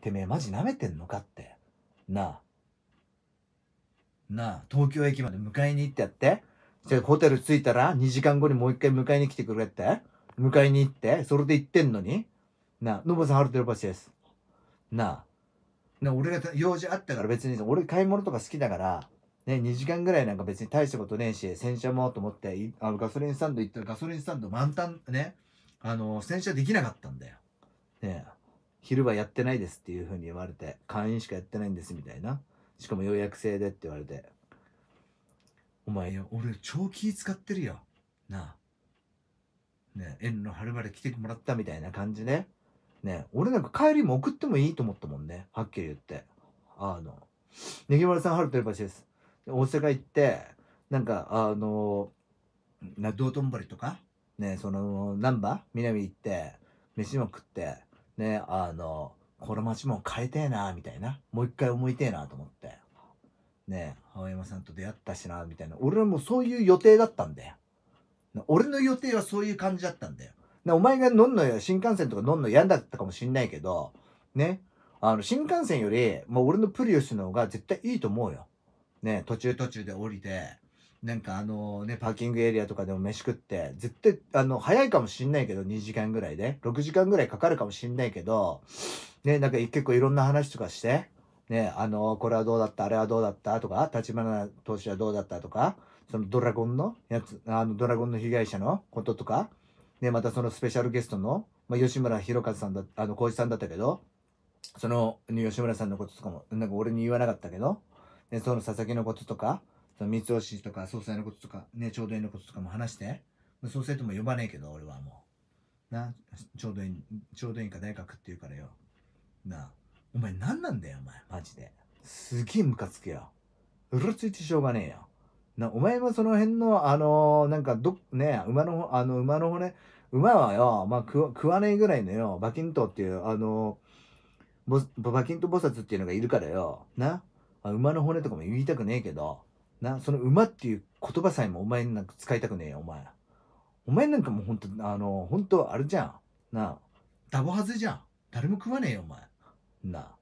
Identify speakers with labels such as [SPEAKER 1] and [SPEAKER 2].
[SPEAKER 1] てめえマジ舐めてんのかって。なあ。なあ、東京駅まで迎えに行ってやって。じゃホテル着いたら2時間後にもう一回迎えに来てくれって。迎えに行って、それで行ってんのに。なあ、のぼさん、ハルテルパシです。なあ。な俺が用事あったから別に、俺買い物とか好きだから、ね、2時間ぐらいなんか別に大したことねえし、洗車もと思って、あのガソリンスタンド行ったらガソリンスタンド満タンね、あの、洗車できなかったんだよ。ねえ。昼はやってないですっていう風に言われて、会員しかやってないんですみたいな。しかも予約制でって言われて。お前よ、俺超気使ってるよ。なあ。ね縁の春まで来てもらったみたいな感じで、ね。ね俺なんか帰りも送ってもいいと思ったもんね。はっきり言って。あの、ねぎまるさん、春とりばしです。大阪行って、なんか、あの、な道頓堀とか、ね、その、難波南行って、飯も食って、ね、あの、この街も変えてえな、みたいな。もう一回思いてえな、と思って。ね、青山さんと出会ったしな、みたいな。俺はもうそういう予定だったんだよ。俺の予定はそういう感じだったんだよ。お前がのんの新幹線とかのんの嫌だったかもしんないけど、ね、あの、新幹線より、もう俺のプリウスの方が絶対いいと思うよ。ね、途中途中で降りて、なんかあのね、パーキングエリアとかでも飯食って、絶対、あの、早いかもしんないけど、2時間ぐらいで、6時間ぐらいかかるかもしんないけど、ね、なんか結構いろんな話とかして、ね、あの、これはどうだった、あれはどうだったとか、立花投手はどうだったとか、そのドラゴンのやつ、あの、ドラゴンの被害者のこととか、ね、またそのスペシャルゲストの、まあ、吉村博和さんだ、あの、浩一さんだったけど、その、吉村さんのこととかも、なんか俺に言わなかったけど、ね、その佐々木のこととか、その三つ星とか総裁のこととか、ね、ちょうどいいのこととかも話して、総裁とも呼ばねえけど、俺はもう。な、ちょうどいい、ちょうどいいか大学って言うからよ。なお前何なんだよ、お前、マジで。すげえムカつくよ。うろついてしょうがねえよ。な、お前もその辺の、あのー、なんか、ど、ね、馬の、あの、馬の骨、馬はよ、まあ、食わねえぐらいのよ、バキントっていう、あのー、バキント菩薩っていうのがいるからよ、な、馬の骨とかも言いたくねえけど、な、その馬っていう言葉さえもお前なんか使いたくねえよ、お前。お前なんかもうほんと、あの、ほんとあれじゃん。なあ、ダボハゼじゃん。誰も食わねえよ、お前。なあ。